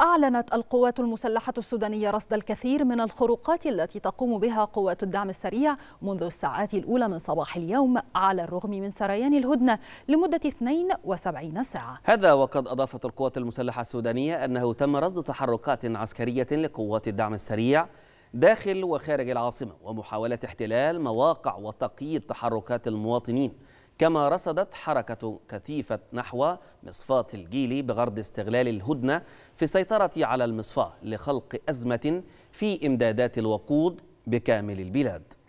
أعلنت القوات المسلحة السودانية رصد الكثير من الخروقات التي تقوم بها قوات الدعم السريع منذ الساعات الأولى من صباح اليوم على الرغم من سريان الهدنة لمدة 72 ساعة هذا وقد أضافت القوات المسلحة السودانية أنه تم رصد تحركات عسكرية لقوات الدعم السريع داخل وخارج العاصمة ومحاولة احتلال مواقع وتقييد تحركات المواطنين كما رصدت حركة كثيفة نحو مصفاة الجيلي بغرض استغلال الهدنة في السيطرة على المصفاة لخلق أزمة في إمدادات الوقود بكامل البلاد